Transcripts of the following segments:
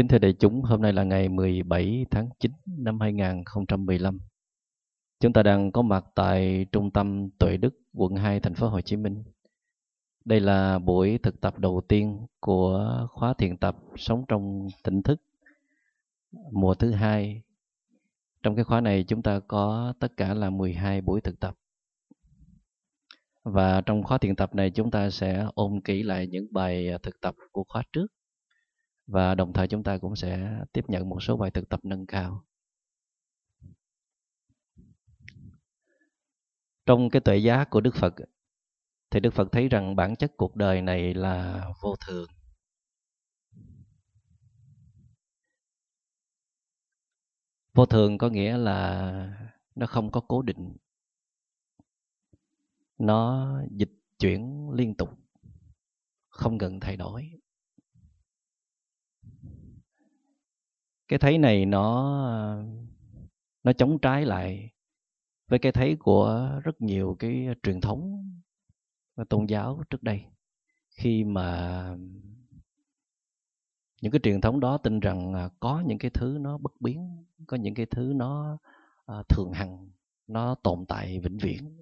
Kính thưa đại chúng, hôm nay là ngày 17 tháng 9 năm 2015. Chúng ta đang có mặt tại Trung tâm Tuệ Đức, quận 2, thành phố Hồ Chí Minh. Đây là buổi thực tập đầu tiên của khóa thiền tập Sống trong tỉnh thức mùa thứ hai. Trong cái khóa này chúng ta có tất cả là 12 buổi thực tập. Và trong khóa thiền tập này chúng ta sẽ ôn kỹ lại những bài thực tập của khóa trước và đồng thời chúng ta cũng sẽ tiếp nhận một số bài thực tập nâng cao trong cái tuệ giá của đức phật thì đức phật thấy rằng bản chất cuộc đời này là vô thường vô thường có nghĩa là nó không có cố định nó dịch chuyển liên tục không ngừng thay đổi cái thấy này nó nó chống trái lại với cái thấy của rất nhiều cái truyền thống và tôn giáo trước đây khi mà những cái truyền thống đó tin rằng à, có những cái thứ nó bất biến có những cái thứ nó à, thường hằng nó tồn tại vĩnh viễn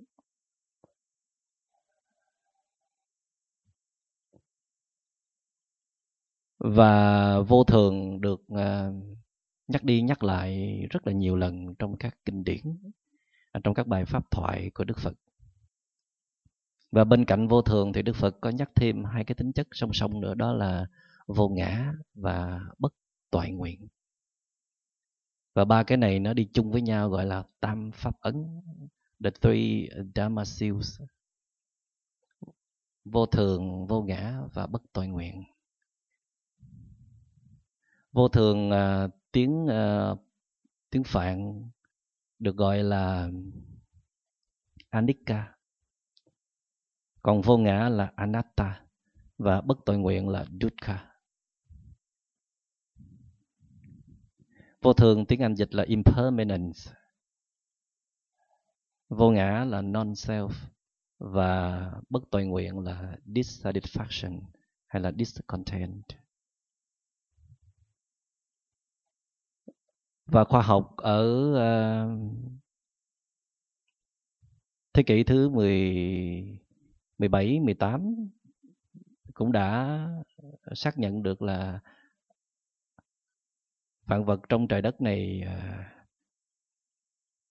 và vô thường được à, nhắc đi nhắc lại rất là nhiều lần trong các kinh điển à, trong các bài pháp thoại của đức phật và bên cạnh vô thường thì đức phật có nhắc thêm hai cái tính chất song song nữa đó là vô ngã và bất toại nguyện và ba cái này nó đi chung với nhau gọi là tam pháp ấn the three dharma seals vô thường vô ngã và bất toại nguyện vô thường à, tiếng uh, tiếng phạn được gọi là anicca còn vô ngã là anatta và bất tội nguyện là dukkha vô thường tiếng anh dịch là impermanence vô ngã là non self và bất tội nguyện là dissatisfaction hay là discontent và khoa học ở uh, thế kỷ thứ 10 17 18 cũng đã xác nhận được là vạn vật trong trời đất này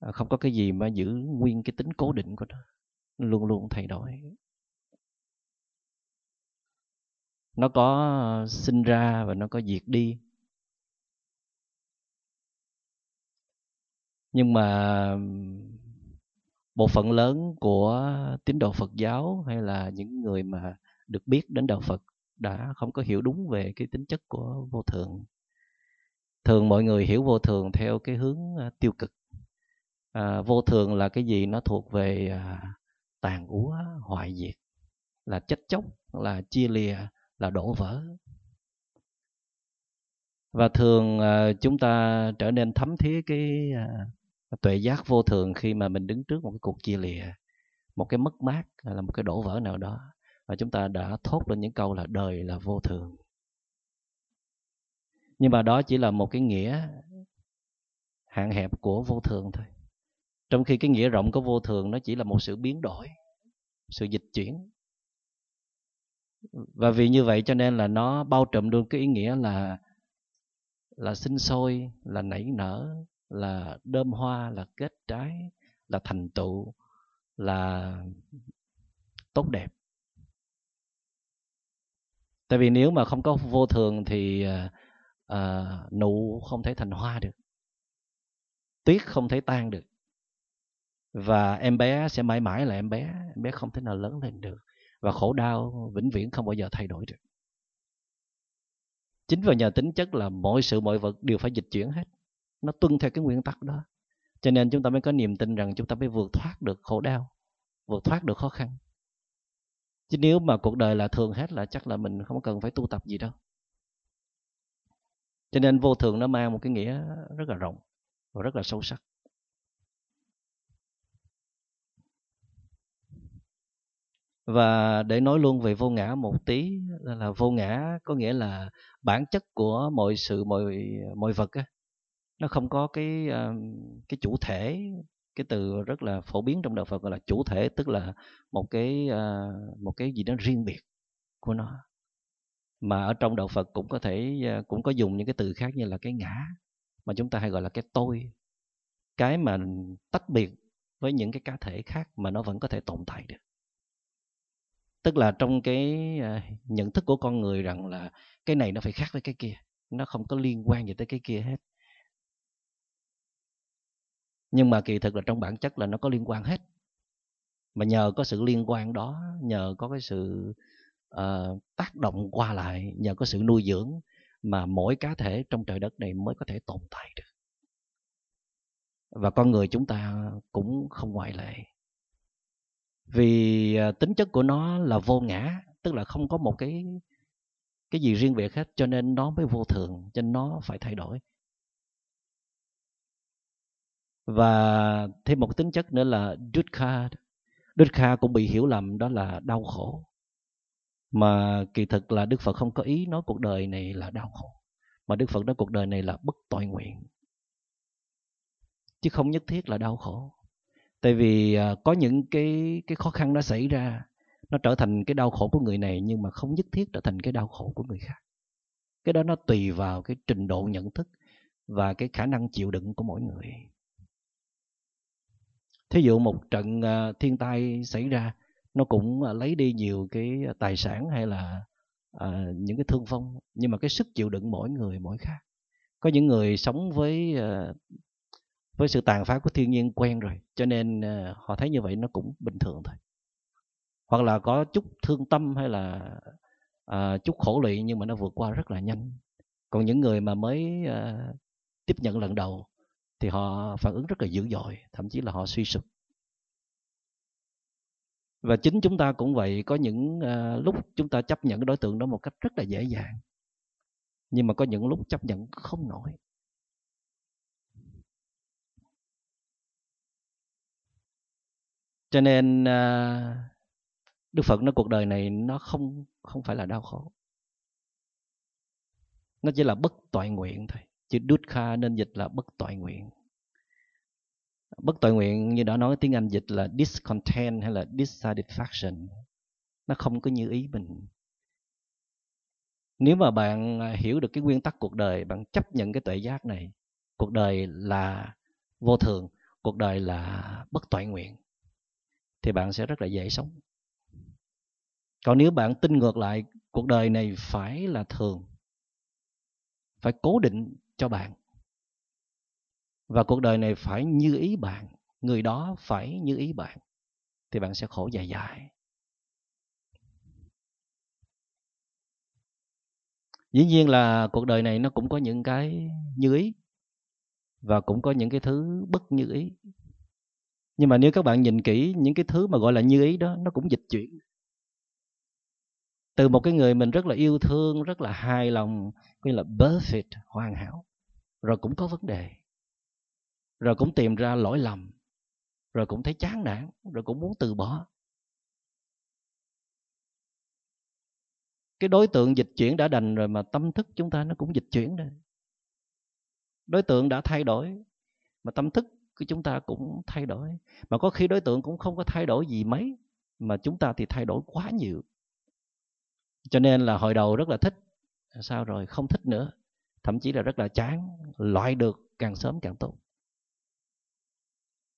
uh, không có cái gì mà giữ nguyên cái tính cố định của nó, nó luôn luôn thay đổi nó có sinh ra và nó có diệt đi nhưng mà bộ phận lớn của tín đồ Phật giáo hay là những người mà được biết đến đạo Phật đã không có hiểu đúng về cái tính chất của vô thường thường mọi người hiểu vô thường theo cái hướng à, tiêu cực à, vô thường là cái gì nó thuộc về à, tàn úa hoại diệt là chết chóc là chia lìa là đổ vỡ và thường à, chúng ta trở nên thấm thía cái à, tuệ giác vô thường khi mà mình đứng trước một cái cuộc chia lìa một cái mất mát hay là một cái đổ vỡ nào đó và chúng ta đã thốt lên những câu là đời là vô thường nhưng mà đó chỉ là một cái nghĩa hạn hẹp của vô thường thôi trong khi cái nghĩa rộng của vô thường nó chỉ là một sự biến đổi sự dịch chuyển và vì như vậy cho nên là nó bao trùm luôn cái ý nghĩa là là sinh sôi là nảy nở là đơm hoa là kết trái là thành tựu là tốt đẹp tại vì nếu mà không có vô thường thì à, nụ không thể thành hoa được tuyết không thể tan được và em bé sẽ mãi mãi là em bé em bé không thể nào lớn lên được và khổ đau vĩnh viễn không bao giờ thay đổi được chính vào nhờ tính chất là mọi sự mọi vật đều phải dịch chuyển hết nó tuân theo cái nguyên tắc đó cho nên chúng ta mới có niềm tin rằng chúng ta mới vượt thoát được khổ đau vượt thoát được khó khăn chứ nếu mà cuộc đời là thường hết là chắc là mình không cần phải tu tập gì đâu cho nên vô thường nó mang một cái nghĩa rất là rộng và rất là sâu sắc và để nói luôn về vô ngã một tí là vô ngã có nghĩa là bản chất của mọi sự mọi mọi vật á, nó không có cái ờ, cái chủ thể cái từ rất là phổ biến trong đạo Phật gọi là chủ thể tức là một cái ờ, một cái gì đó riêng biệt của nó mà ở trong đạo Phật cũng có thể ờ, cũng có dùng những cái từ khác như là cái ngã mà chúng ta hay gọi là cái tôi cái mà tách biệt với những cái cá thể khác mà nó vẫn có thể tồn tại được tức là trong cái nhận thức của con người rằng là cái này nó phải khác với cái kia nó không có liên quan gì tới cái kia hết nhưng mà kỳ thực là trong bản chất là nó có liên quan hết mà nhờ có sự liên quan đó nhờ có cái sự uh, tác động qua lại nhờ có sự nuôi dưỡng mà mỗi cá thể trong trời đất này mới có thể tồn tại được và con người chúng ta cũng không ngoại lệ vì ờ, tính chất của nó là vô ngã tức là không có một cái cái gì riêng biệt hết cho nên nó mới vô thường cho nên nó phải thay đổi và thêm một tính chất nữa là dukkha dukkha cũng bị hiểu lầm đó là đau khổ mà kỳ thực là đức phật không có ý nói cuộc đời này là đau khổ mà đức phật nói cuộc đời này là bất tội nguyện chứ không nhất thiết là đau khổ tại vì à, có những cái cái khó khăn nó xảy ra nó trở thành cái đau khổ của người này nhưng mà không nhất thiết trở thành cái đau khổ của người khác cái đó nó tùy vào cái trình độ nhận thức và cái khả năng chịu đựng của mỗi người thí dụ một trận ờ, thiên tai xảy ra nó cũng ờ, lấy đi nhiều cái ờ, tài sản hay là à, những cái thương vong nhưng mà cái sức chịu đựng mỗi người mỗi khác có những người sống với à, với sự tàn phá của thiên nhiên quen rồi cho nên à, họ thấy như vậy nó cũng bình thường thôi hoặc là có chút thương tâm hay là à, chút khổ lụy nhưng mà nó vượt qua rất là nhanh còn những người mà mới à, tiếp nhận lần đầu thì họ phản ứng rất là dữ dội thậm chí là họ suy sụp và chính chúng ta cũng vậy có những uh, lúc chúng ta chấp nhận cái đối tượng đó một cách rất là dễ dàng nhưng mà có những lúc chấp nhận không nổi cho nên uh, đức phật nói cuộc đời này nó không không phải là đau khổ nó chỉ là bất toại nguyện thôi Chữ dukkha nên dịch là bất toại nguyện. Bất toại nguyện như đã nói tiếng Anh dịch là discontent hay là dissatisfaction. Nó không có như ý mình. Nếu mà bạn à, hiểu được cái nguyên tắc cuộc đời, bạn chấp nhận cái tuệ giác này, cuộc đời là vô thường, cuộc đời là bất toại nguyện, thì bạn sẽ rất là dễ sống. Còn nếu bạn tin ngược lại, cuộc đời này phải là thường, phải cố định cho bạn và cuộc đời này phải như ý bạn người đó phải như ý bạn thì bạn sẽ khổ dài dài dĩ nhiên là cuộc đời này nó cũng có những cái như ý và cũng có những cái thứ bất như ý nhưng mà nếu các bạn nhìn kỹ những cái thứ mà gọi là như ý đó nó cũng dịch chuyển từ một cái người mình rất là yêu thương rất là hài lòng coi là perfect hoàn hảo rồi cũng có vấn đề rồi cũng tìm ra lỗi lầm rồi cũng thấy chán nản rồi cũng muốn từ bỏ cái đối tượng dịch chuyển đã đành rồi mà tâm thức chúng ta nó cũng dịch chuyển rồi đối tượng đã thay đổi mà tâm thức của chúng ta cũng thay đổi mà có khi đối tượng cũng không có thay đổi gì mấy mà chúng ta thì thay đổi quá nhiều cho nên là hồi đầu rất là thích sao rồi không thích nữa thậm chí là rất là chán loại được càng sớm càng tốt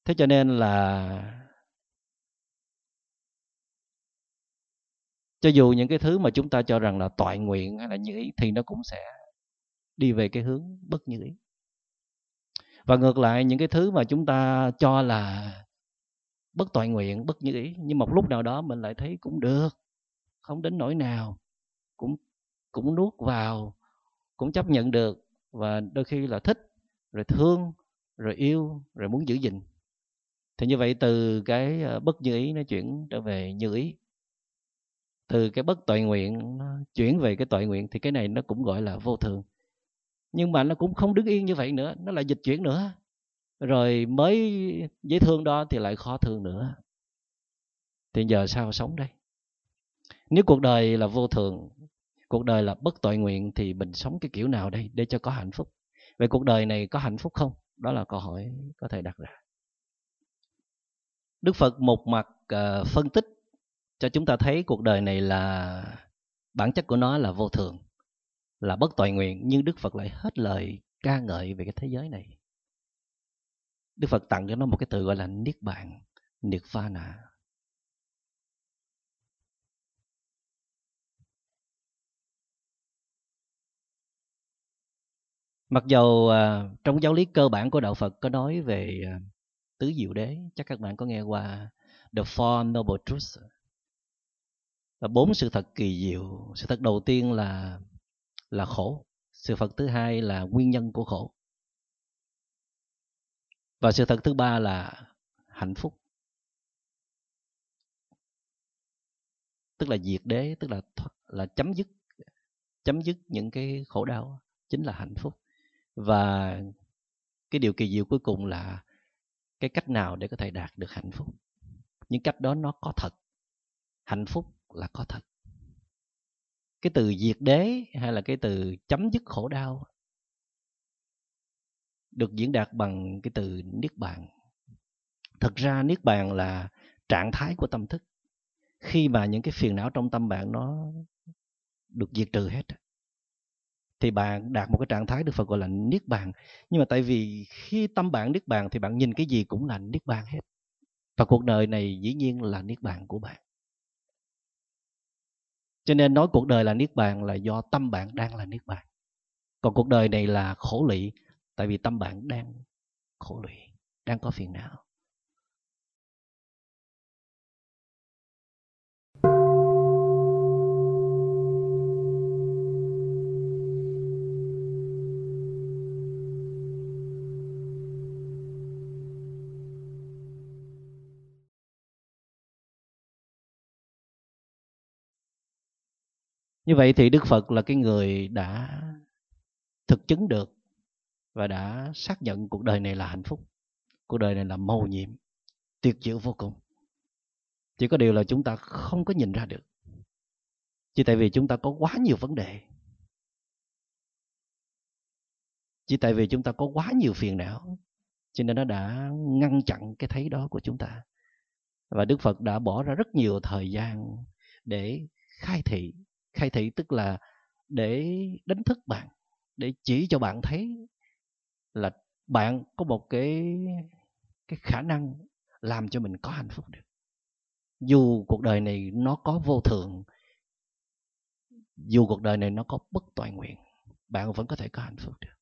thế cho nên là cho dù những cái thứ mà chúng ta cho rằng là toại nguyện hay là như ý thì nó cũng sẽ đi về cái hướng bất như ý và ngược lại những cái thứ mà chúng ta cho là bất toại nguyện bất như ý nhưng một lúc nào đó mình lại thấy cũng được không đến nỗi nào cũng cũng nuốt vào cũng chấp nhận được và đôi khi là thích rồi thương rồi yêu rồi muốn giữ gìn thì như vậy từ cái ờ, bất như ý nó chuyển trở về như ý từ cái bất tội nguyện nó chuyển về cái tội nguyện thì cái này nó cũng gọi là vô thường nhưng mà nó cũng không đứng yên như vậy nữa nó lại dịch chuyển nữa rồi mới dễ thương đó thì lại khó thương nữa thì giờ sao sống đây nếu cuộc đời là vô thường cuộc đời là bất tội nguyện thì mình sống cái kiểu nào đây để cho có hạnh phúc vậy cuộc đời này có hạnh phúc không đó là câu hỏi có thể đặt ra đức phật một mặt uh, phân tích cho chúng ta thấy cuộc đời này là bản chất của nó là vô thường là bất tội nguyện nhưng đức phật lại hết lời ca ngợi về cái thế giới này đức phật tặng cho nó một cái từ gọi là niết bàn niết pha nạ mặc dù à, trong giáo lý cơ bản của đạo phật có nói về à, tứ diệu đế chắc các bạn có nghe qua the four noble truths là bốn sự thật kỳ diệu sự thật đầu tiên là là khổ sự thật thứ hai là nguyên nhân của khổ và sự thật thứ ba là hạnh phúc tức là diệt đế tức là là chấm dứt chấm dứt những cái khổ đau chính là hạnh phúc và cái điều kỳ diệu cuối cùng là cái cách nào để có thể đạt được hạnh phúc những cách đó nó có thật hạnh phúc là có thật cái từ diệt đế hay là cái từ chấm dứt khổ đau được diễn đạt bằng cái từ niết bàn thực ra niết bàn là trạng thái của tâm thức khi mà những cái phiền não trong tâm bạn nó được diệt trừ hết thì bạn đạt một cái trạng thái được Phật gọi là niết bàn. Nhưng mà tại vì khi tâm bạn niết bàn thì bạn nhìn cái gì cũng là niết bàn hết. Và cuộc đời này dĩ nhiên là niết bàn của bạn. Cho nên nói cuộc đời là niết bàn là do tâm bạn đang là niết bàn. Còn cuộc đời này là khổ lụy tại vì tâm bạn đang khổ lụy, đang có phiền não. như vậy thì đức phật là cái người đã thực chứng được và đã xác nhận cuộc đời này là hạnh phúc cuộc đời này là mầu nhiệm tuyệt diệu vô cùng chỉ có điều là chúng ta không có nhìn ra được chỉ tại vì chúng ta có quá nhiều vấn đề chỉ tại vì chúng ta có quá nhiều phiền não cho nên nó đã ngăn chặn cái thấy đó của chúng ta và đức phật đã bỏ ra rất nhiều thời gian để khai thị khai thị tức là để đánh thức bạn để chỉ cho bạn thấy là bạn có một cái cái khả năng làm cho mình có hạnh phúc được dù cuộc đời này nó có vô thường dù cuộc đời này nó có bất toàn nguyện bạn vẫn có thể có hạnh phúc được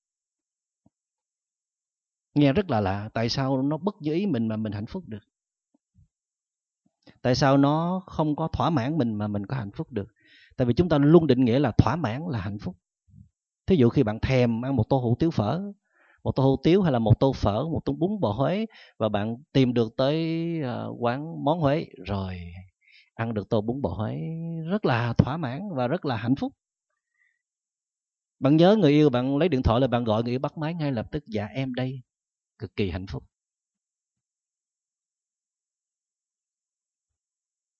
nghe rất là lạ tại sao nó bất như ý mình mà mình hạnh phúc được tại sao nó không có thỏa mãn mình mà mình có hạnh phúc được tại vì chúng ta luôn định nghĩa là thỏa mãn là hạnh phúc thí dụ khi bạn thèm ăn một tô hủ tiếu phở một tô hủ tiếu hay là một tô phở một tô bún bò huế và bạn tìm được tới ờ, quán món huế rồi ăn được tô bún bò huế rất là thỏa mãn và rất là hạnh phúc bạn nhớ người yêu bạn lấy điện thoại là bạn gọi người yêu bắt máy ngay lập tức dạ em đây cực kỳ hạnh phúc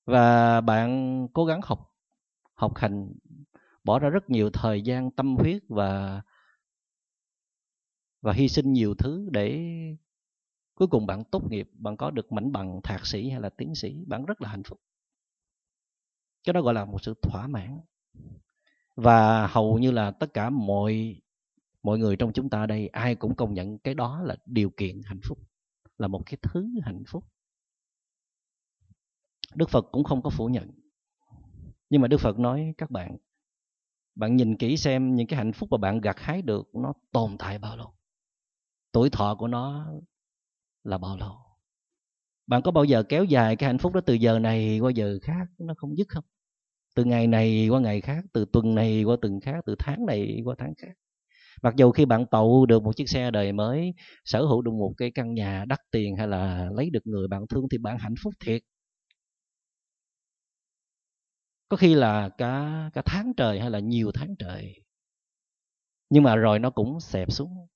và bạn cố gắng học học hành bỏ ra rất nhiều thời gian tâm huyết và và hy sinh nhiều thứ để cuối cùng bạn tốt nghiệp bạn có được mảnh bằng thạc sĩ hay là tiến sĩ bạn rất là hạnh phúc cái đó gọi là một sự thỏa mãn và hầu như là tất cả mọi mọi người trong chúng ta đây ai cũng công nhận cái đó là điều kiện hạnh phúc là một cái thứ hạnh phúc đức phật cũng không có phủ nhận nhưng mà đức phật nói các bạn bạn nhìn kỹ xem những cái hạnh phúc mà bạn gặt hái được nó tồn tại bao lâu tuổi thọ của nó là bao lâu bạn có bao giờ kéo dài cái hạnh phúc đó từ giờ này qua giờ khác nó không dứt không từ ngày này qua ngày khác từ tuần này qua tuần khác từ tháng này qua tháng khác mặc dù khi bạn tậu được một chiếc xe đời mới sở hữu được một cái căn nhà đắt tiền hay là lấy được người bạn thương thì bạn hạnh phúc thiệt có khi là cả cả tháng trời hay là nhiều tháng trời nhưng mà rồi nó cũng xẹp xuống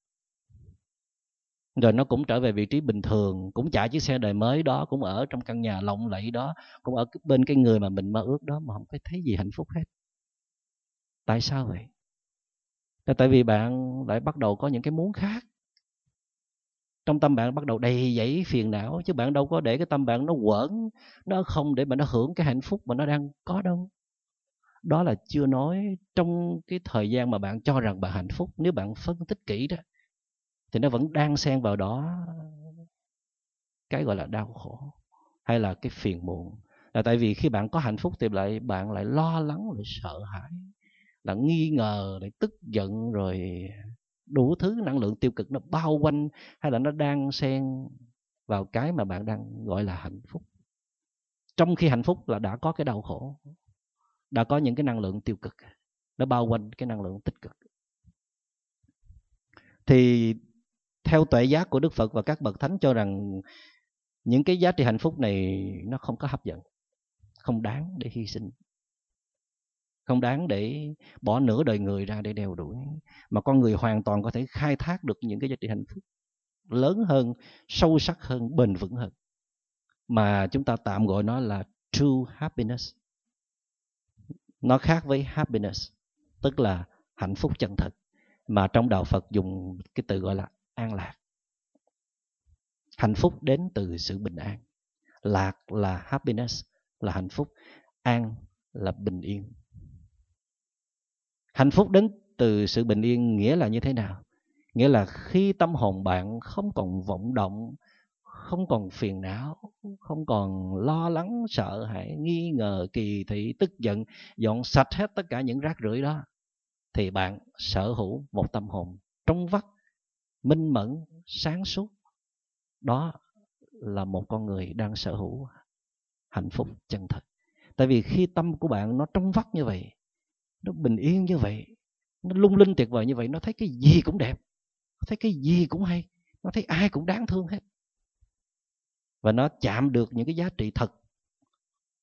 rồi nó cũng trở về vị trí bình thường cũng chạy chiếc xe đời mới đó cũng ở trong căn nhà lộng lẫy đó cũng ở bên cái người mà mình mơ ước đó mà không có thấy gì hạnh phúc hết tại sao vậy là tại vì bạn lại bắt đầu có những cái muốn khác trong tâm bạn bắt đầu đầy dẫy phiền não chứ bạn đâu có để cái tâm bạn nó quẩn nó không để mà nó hưởng cái hạnh phúc mà nó đang có đâu đó là chưa nói trong cái thời gian mà bạn cho rằng bạn hạnh phúc nếu bạn phân tích kỹ đó thì nó vẫn đang xen vào đó cái gọi là đau khổ hay là cái phiền muộn là tại vì khi bạn có hạnh phúc thì lại bạn lại lo lắng lại sợ hãi là nghi ngờ lại tức giận rồi đủ thứ năng lượng tiêu cực nó bao quanh hay là nó đang xen vào cái mà bạn đang gọi là hạnh phúc trong khi hạnh phúc là đã có cái đau khổ đã có những cái năng lượng tiêu cực nó bao quanh cái năng lượng tích cực thì theo tuệ giác của đức phật và các bậc thánh cho rằng những cái giá trị hạnh phúc này nó không có hấp dẫn không đáng để hy sinh không đáng để bỏ nửa đời người ra để đeo đuổi mà con người hoàn toàn có thể khai thác được những cái giá trị hạnh phúc lớn hơn sâu sắc hơn bền vững hơn mà chúng ta tạm gọi nó là true happiness nó khác với happiness tức là hạnh phúc chân thật mà trong đạo Phật dùng cái từ gọi là an lạc hạnh phúc đến từ sự bình an lạc là happiness là hạnh phúc an là bình yên hạnh phúc đến từ sự bình yên nghĩa là như thế nào nghĩa là khi tâm hồn bạn không còn vọng động không còn phiền não không còn lo lắng sợ hãi nghi ngờ kỳ thị tức giận dọn sạch hết tất cả những rác rưởi đó thì bạn sở hữu một tâm hồn trong vắt minh mẫn sáng suốt đó là một con người đang sở hữu hạnh phúc chân thật tại vì khi tâm của bạn nó trong vắt như vậy nó bình yên như vậy nó lung linh tuyệt vời như vậy nó thấy cái gì cũng đẹp nó thấy cái gì cũng hay nó thấy ai cũng đáng thương hết và nó chạm được những cái giá trị thật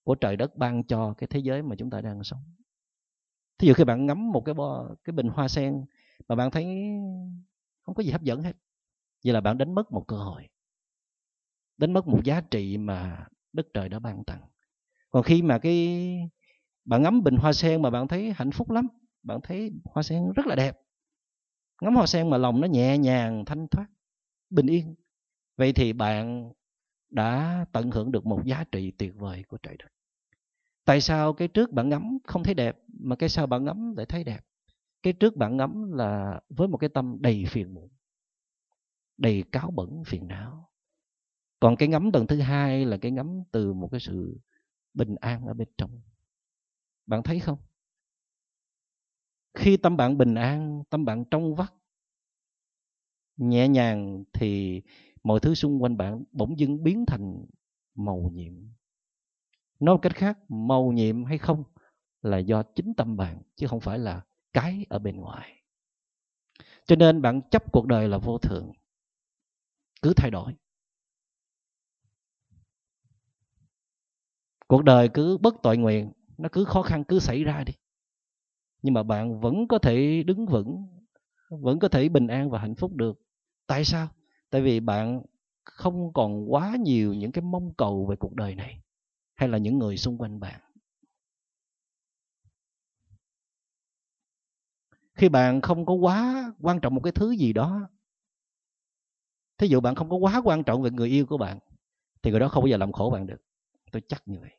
của trời đất ban cho cái thế giới mà chúng ta đang sống thí dụ khi bạn ngắm một cái bo, cái bình hoa sen mà bạn thấy không có gì hấp dẫn hết vậy là bạn đánh mất một cơ hội đánh mất một giá trị mà đất trời đã ban tặng còn khi mà cái bạn ngắm bình hoa sen mà bạn thấy hạnh phúc lắm bạn thấy hoa sen rất là đẹp ngắm hoa sen mà lòng nó nhẹ nhàng thanh thoát bình yên vậy thì bạn đã tận hưởng được một giá trị tuyệt vời của trời đất tại sao cái trước bạn ngắm không thấy đẹp mà cái sau bạn ngắm lại thấy đẹp cái trước bạn ngắm là với một cái tâm đầy phiền muộn đầy cáo bẩn phiền não còn cái ngắm tầng thứ hai là cái ngắm từ một cái sự bình an ở bên trong bạn thấy không khi tâm bạn bình an tâm bạn trong vắt nhẹ nhàng thì mọi thứ xung quanh bạn bỗng dưng biến thành màu nhiệm nói một cách khác màu nhiệm hay không là do chính tâm bạn chứ không phải là cái ở bên ngoài cho nên bạn chấp cuộc đời là vô thường cứ thay đổi cuộc đời cứ bất tội nguyện nó cứ khó khăn cứ xảy ra đi nhưng mà bạn vẫn có thể đứng vững vẫn có thể bình an và hạnh phúc được tại sao tại vì bạn không còn quá nhiều những cái mong cầu về cuộc đời này hay là những người xung quanh bạn khi bạn không có quá quan trọng một cái thứ gì đó thí dụ bạn không có quá quan trọng về người yêu của bạn thì người đó không bao giờ làm khổ bạn được tôi chắc như vậy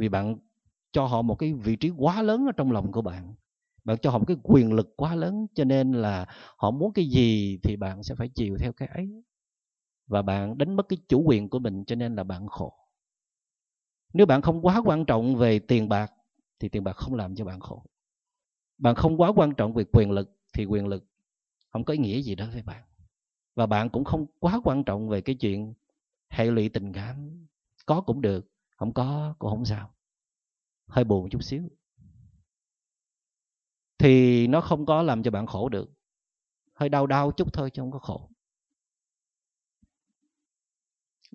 vì bạn cho họ một cái vị trí quá lớn ở trong lòng của bạn bạn cho họ một cái quyền lực quá lớn cho nên là họ muốn cái gì thì bạn sẽ phải chiều theo cái ấy và bạn đánh mất cái chủ quyền của mình cho nên là bạn khổ nếu bạn không quá quan trọng về tiền bạc thì tiền bạc không làm cho bạn khổ bạn không quá quan trọng về quyền lực thì quyền lực không có ý nghĩa gì đó với bạn và bạn cũng không quá quan trọng về cái chuyện hệ lụy tình cảm có cũng được không có cũng không sao hơi buồn một chút xíu thì nó không có làm cho bạn khổ được hơi đau đau chút thôi chứ không có khổ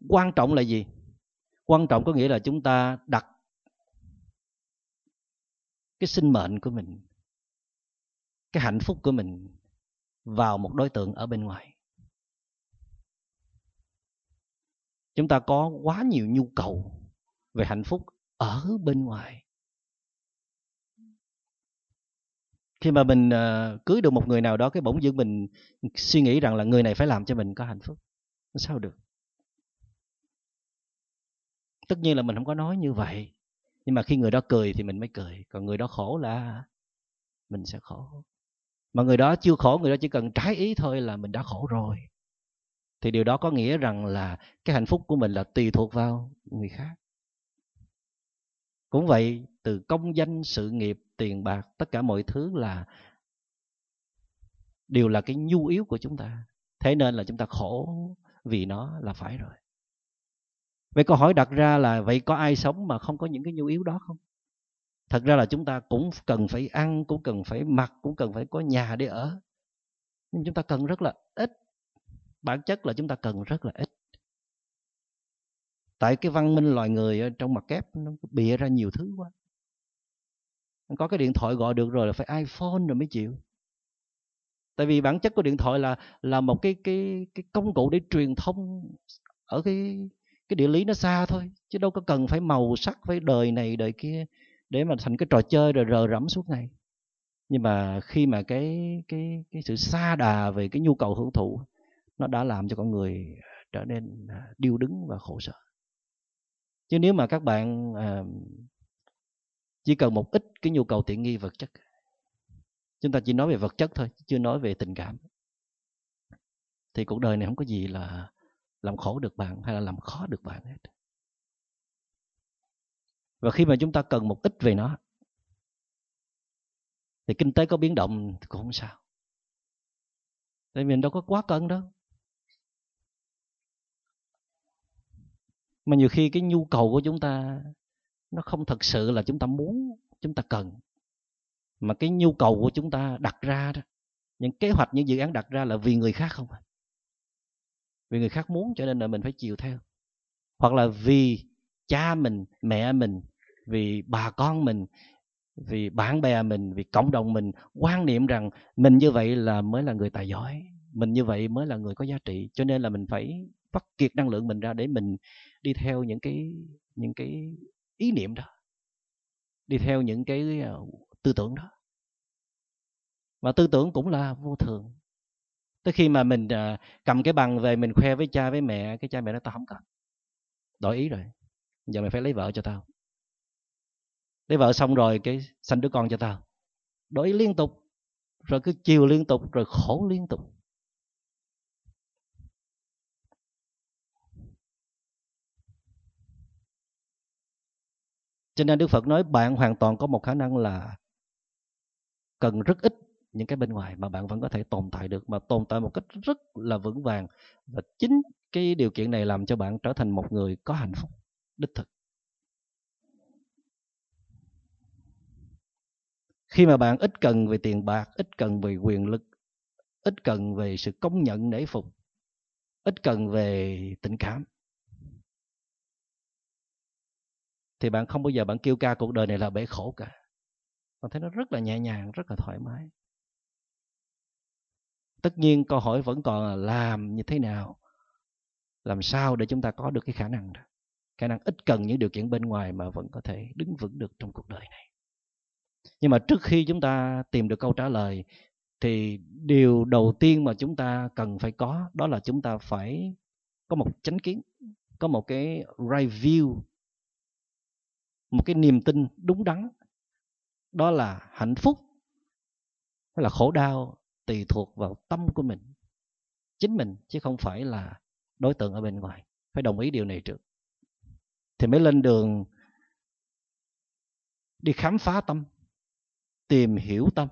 quan trọng là gì quan trọng có nghĩa là chúng ta đặt cái sinh mệnh của mình cái hạnh phúc của mình vào một đối tượng ở bên ngoài chúng ta có quá nhiều nhu cầu về hạnh phúc ở bên ngoài khi mà mình ờ, cưới được một người nào đó cái bỗng dưng mình suy nghĩ rằng là người này phải làm cho mình có hạnh phúc sao được tất nhiên là mình không có nói như vậy nhưng mà khi người đó cười thì mình mới cười còn người đó khổ là mình sẽ khổ mà người đó chưa khổ người đó chỉ cần trái ý thôi là mình đã khổ rồi thì điều đó có nghĩa rằng là cái hạnh phúc của mình là tùy thuộc vào người khác cũng vậy từ công danh sự nghiệp tiền bạc tất cả mọi thứ là đều là cái nhu yếu của chúng ta thế nên là chúng ta khổ vì nó là phải rồi vậy câu hỏi đặt ra là vậy có ai sống mà không có những cái nhu yếu đó không thật ra là chúng ta cũng cần phải ăn cũng cần phải mặc cũng cần phải có nhà để ở nhưng chúng ta cần rất là ít bản chất là chúng ta cần rất là ít tại cái văn minh loài người ở trong mặt kép nó bịa ra nhiều thứ quá có cái điện thoại gọi được rồi là phải iphone rồi mới chịu tại vì bản chất của điện thoại là là một cái cái cái công cụ để truyền thông ở cái cái địa lý nó xa thôi chứ đâu có cần phải màu sắc với đời này đời kia để mà thành cái trò chơi rồi rờ rẫm suốt ngày nhưng mà khi mà cái cái cái sự xa đà về cái nhu cầu hưởng thụ nó đã làm cho con người trở nên à, điêu đứng và khổ sở chứ nếu mà các bạn à, chỉ cần một ít cái nhu cầu tiện nghi vật chất chúng ta chỉ nói về vật chất thôi chưa nói về tình cảm thì cuộc đời này không có gì là làm khổ được bạn hay là làm khó được bạn hết và khi mà chúng ta cần một ít về nó thì kinh tế có biến động thì cũng không sao tại mình đâu có quá cân đâu mà nhiều khi cái nhu cầu của chúng ta nó không thật sự là chúng ta muốn chúng ta cần mà cái nhu cầu của chúng ta đặt ra đó những kế hoạch những dự án đặt ra là vì người khác không à. vì người khác muốn cho nên là mình phải chiều theo hoặc là vì cha mình mẹ mình vì bà con mình vì bạn bè mình vì cộng đồng mình quan niệm rằng mình như vậy là mới là người tài giỏi mình như vậy mới là người có giá trị cho nên là mình phải vắt kiệt năng lượng mình ra để mình đi theo những cái những cái ý niệm đó đi theo những cái ờ, tư tưởng đó và tư tưởng cũng là vô thường tới khi mà mình ờ, cầm cái bằng về mình khoe với cha với mẹ cái cha mẹ nó tao không cần đổi ý rồi giờ mày phải lấy vợ cho tao lấy vợ xong rồi cái sanh đứa con cho tao đổi ý liên tục rồi cứ chiều liên tục rồi khổ liên tục cho nên đức phật nói bạn hoàn toàn có một khả năng là cần rất ít những cái bên ngoài mà bạn vẫn có thể tồn tại được mà tồn tại một cách rất là vững vàng và chính cái điều kiện này làm cho bạn trở thành một người có hạnh phúc đích thực khi mà bạn ít cần về tiền bạc ít cần về quyền lực ít cần về sự công nhận nể phục ít cần về tình cảm thì bạn không bao giờ bạn kêu ca cuộc đời này là bể khổ cả bạn thấy nó rất là nhẹ nhàng rất là thoải mái tất nhiên câu hỏi vẫn còn là làm như thế nào làm sao để chúng ta có được cái khả năng đó khả năng ít cần những điều kiện bên ngoài mà vẫn có thể đứng vững được trong cuộc đời này nhưng mà trước khi chúng ta tìm được câu trả lời thì điều đầu tiên mà chúng ta cần phải có đó là chúng ta phải có một chánh kiến có một cái right view một cái niềm tin đúng đắn đó là hạnh phúc hay là khổ đau tùy thuộc vào tâm của mình chính mình chứ không phải là đối tượng ở bên ngoài phải đồng ý điều này trước thì mới lên đường đi khám phá tâm tìm hiểu tâm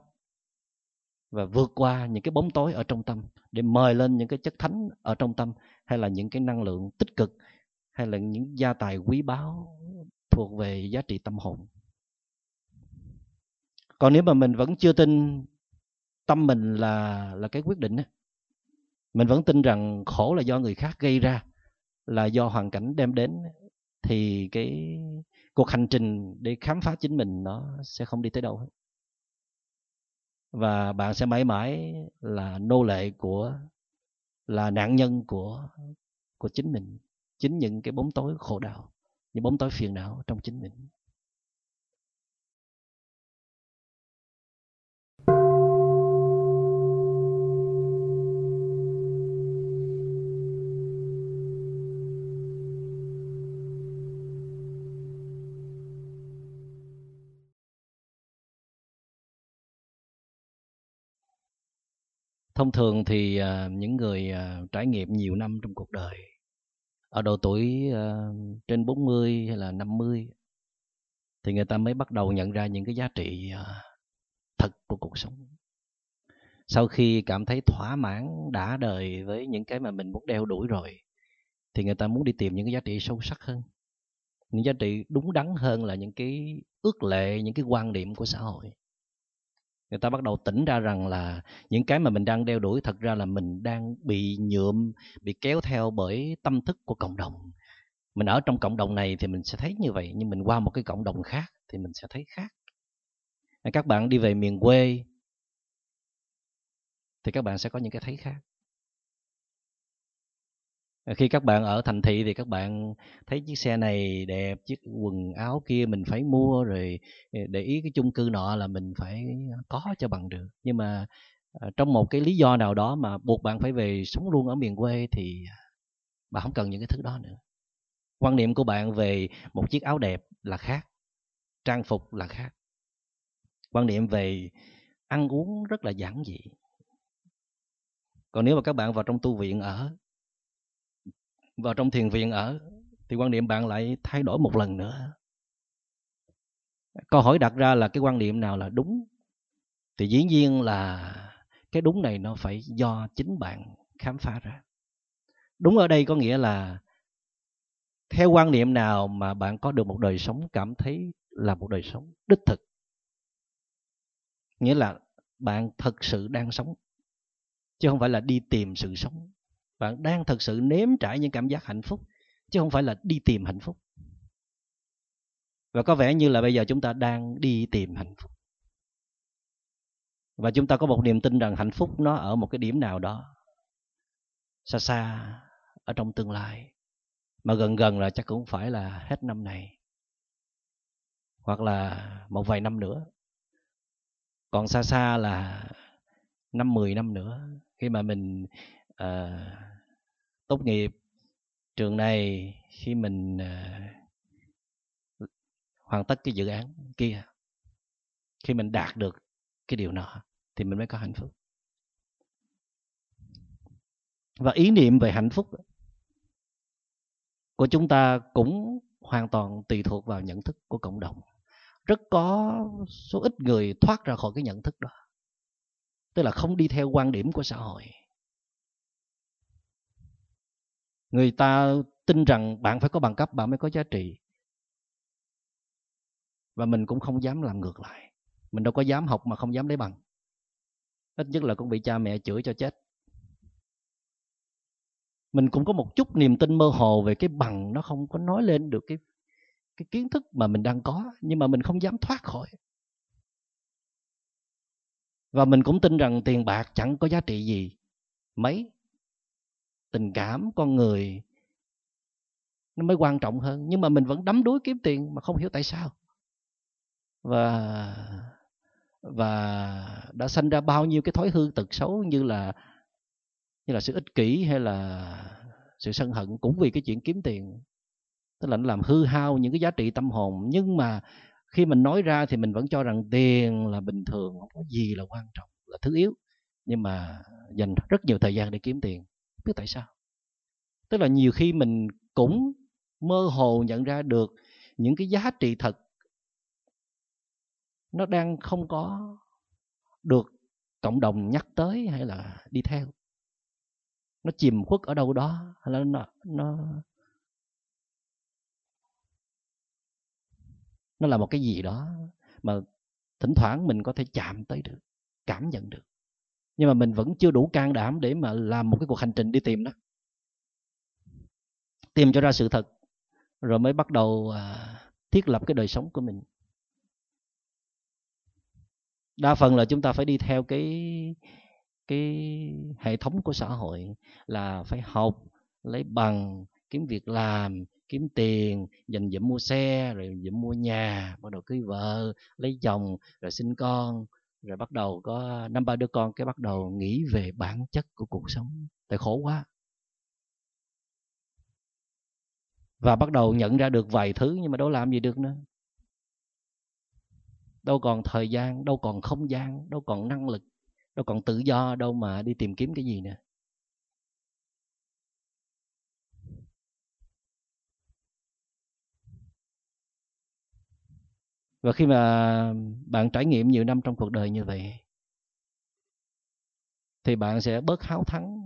và vượt qua những cái bóng tối ở trong tâm để mời lên những cái chất thánh ở trong tâm hay là những cái năng lượng tích cực hay là những gia tài quý báu thuộc về giá trị tâm hồn còn nếu mà mình vẫn chưa tin tâm mình là là cái quyết định ấy, mình vẫn tin rằng khổ là do người khác gây ra là do hoàn cảnh đem đến thì cái cuộc hành trình để khám phá chính mình nó sẽ không đi tới đâu hết và bạn sẽ mãi mãi là nô lệ của là nạn nhân của của chính mình chính những cái bóng tối khổ đau những bóng tối phiền não trong chính mình thông thường thì à, những người à, trải nghiệm nhiều năm trong cuộc đời ở độ tuổi uh, trên 40 hay là 50 thì người ta mới bắt đầu nhận ra những cái giá trị uh, thật của cuộc sống. Sau khi cảm thấy thỏa mãn đã đời với những cái mà mình muốn đeo đuổi rồi thì người ta muốn đi tìm những cái giá trị sâu sắc hơn. Những giá trị đúng đắn hơn là những cái ước lệ, những cái quan điểm của xã hội người ta bắt đầu tỉnh ra rằng là những cái mà mình đang đeo đuổi thật ra là mình đang bị nhuộm bị kéo theo bởi tâm thức của cộng đồng mình ở trong cộng đồng này thì mình sẽ thấy như vậy nhưng mình qua một cái cộng đồng khác thì mình sẽ thấy khác các bạn đi về miền quê thì các bạn sẽ có những cái thấy khác Ờ, khi các bạn ở thành thị thì các bạn thấy chiếc xe này đẹp chiếc quần áo kia mình phải mua rồi ờ, để ý cái chung cư nọ là mình phải có cho bằng được nhưng mà ờ, trong một cái lý do nào đó mà buộc bạn phải về sống luôn ở miền quê thì à, bạn không cần những cái thứ đó nữa quan niệm của bạn về một chiếc áo đẹp là khác trang phục là khác quan niệm về ăn uống rất là giản dị còn nếu mà các bạn vào trong tu viện ở vào trong thiền viện ở thì quan niệm bạn lại thay đổi một lần nữa câu hỏi đặt ra là cái quan niệm nào là đúng thì dĩ nhiên là cái đúng này nó phải do chính bạn khám phá ra đúng ở đây có nghĩa là theo quan niệm nào mà bạn có được một đời sống cảm thấy là một đời sống đích thực nghĩa là bạn thật sự đang sống chứ không phải là đi tìm sự sống bạn đang thật sự nếm trải những cảm giác hạnh phúc chứ không phải là đi tìm hạnh phúc và có vẻ như là bây giờ chúng ta đang đi tìm hạnh phúc và chúng ta có một niềm tin rằng hạnh phúc nó ở một cái điểm nào đó xa xa ở trong tương lai mà gần gần là chắc cũng phải là hết năm này hoặc là một vài năm nữa còn xa xa là năm mười năm nữa khi mà mình uh, tốt nghiệp trường này khi mình uh, hoàn tất cái dự án kia khi mình đạt được cái điều nọ thì mình mới có hạnh phúc và ý niệm về hạnh phúc của chúng ta cũng hoàn toàn tùy thuộc vào nhận thức của cộng đồng rất có số ít người thoát ra khỏi cái nhận thức đó tức là không đi theo quan điểm của xã hội người ta tin rằng bạn phải có bằng cấp bạn mới có giá trị và mình cũng không dám làm ngược lại mình đâu có dám học mà không dám lấy bằng ít nhất là cũng bị cha mẹ chửi cho chết mình cũng có một chút niềm tin mơ hồ về cái bằng nó không có nói lên được cái cái kiến thức mà mình đang có nhưng mà mình không dám thoát khỏi và mình cũng tin rằng tiền bạc chẳng có giá trị gì mấy tình cảm con người nó mới quan trọng hơn nhưng mà mình vẫn đắm đuối kiếm tiền mà không hiểu tại sao và và đã sanh ra bao nhiêu cái thói hư tật xấu như là như là sự ích kỷ hay là sự sân hận cũng vì cái chuyện kiếm tiền tức là nó làm hư hao những cái giá trị tâm hồn nhưng mà khi mình nói ra thì mình vẫn cho rằng tiền là bình thường không có gì là quan trọng là thứ yếu nhưng mà dành rất nhiều thời gian để kiếm tiền biết tại sao tức là nhiều khi mình cũng mơ hồ nhận ra được những cái giá trị thật nó đang không có được cộng đồng nhắc tới hay là đi theo nó chìm khuất ở đâu đó hay là nó nó nó là một cái gì đó mà thỉnh thoảng mình có thể chạm tới được cảm nhận được nhưng mà mình vẫn chưa đủ can đảm để mà làm một cái cuộc hành trình đi tìm đó tìm cho ra sự thật rồi mới bắt đầu à, thiết lập cái đời sống của mình đa phần là chúng ta phải đi theo cái cái hệ thống của xã hội là phải học lấy bằng kiếm việc làm kiếm tiền dành dụm mua xe rồi dụm mua nhà bắt đầu cưới vợ lấy chồng rồi sinh con rồi bắt đầu có năm ba đứa con cái bắt đầu nghĩ về bản chất của cuộc sống tại khổ quá và bắt đầu nhận ra được vài thứ nhưng mà đâu làm gì được nữa đâu còn thời gian đâu còn không gian đâu còn năng lực đâu còn tự do đâu mà đi tìm kiếm cái gì nữa và khi mà bạn trải nghiệm nhiều năm trong cuộc đời như vậy thì bạn sẽ bớt háo thắng